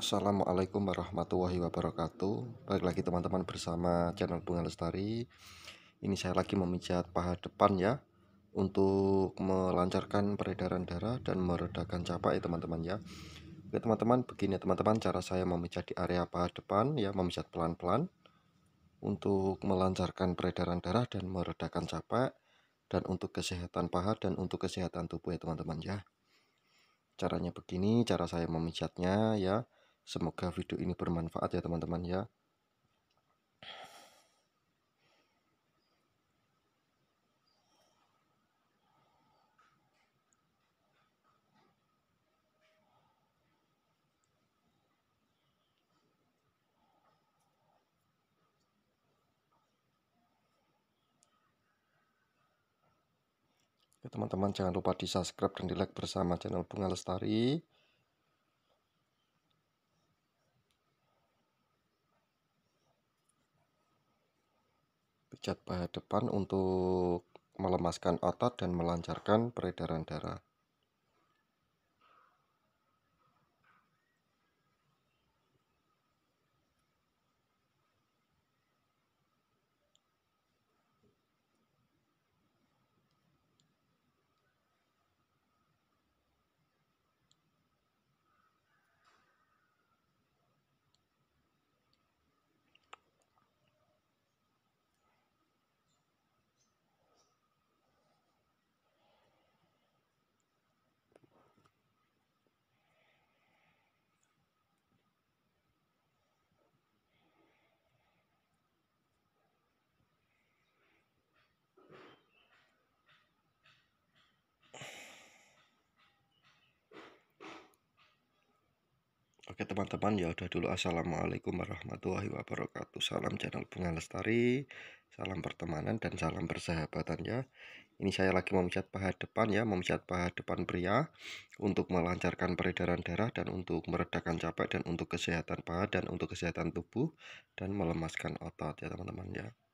Assalamualaikum warahmatullahi wabarakatuh Balik lagi teman-teman bersama channel Bunga Lestari Ini saya lagi memijat paha depan ya Untuk melancarkan peredaran darah dan meredakan capek teman-teman ya Oke teman-teman begini teman-teman cara saya memijat di area paha depan ya Memijat pelan-pelan Untuk melancarkan peredaran darah dan meredakan capek Dan untuk kesehatan paha dan untuk kesehatan tubuh ya teman-teman ya Caranya begini, cara saya memijatnya ya Semoga video ini bermanfaat ya teman-teman ya. teman-teman jangan lupa di subscribe dan di like bersama channel Bunga Lestari cat paha depan untuk melemaskan otot dan melancarkan peredaran darah. Oke teman-teman ya udah dulu Assalamualaikum warahmatullahi wabarakatuh Salam channel Bunga Lestari Salam pertemanan dan salam persahabatan ya Ini saya lagi memijat paha depan ya memijat paha depan pria Untuk melancarkan peredaran darah Dan untuk meredakan capek Dan untuk kesehatan paha Dan untuk kesehatan tubuh Dan melemaskan otot ya teman-teman ya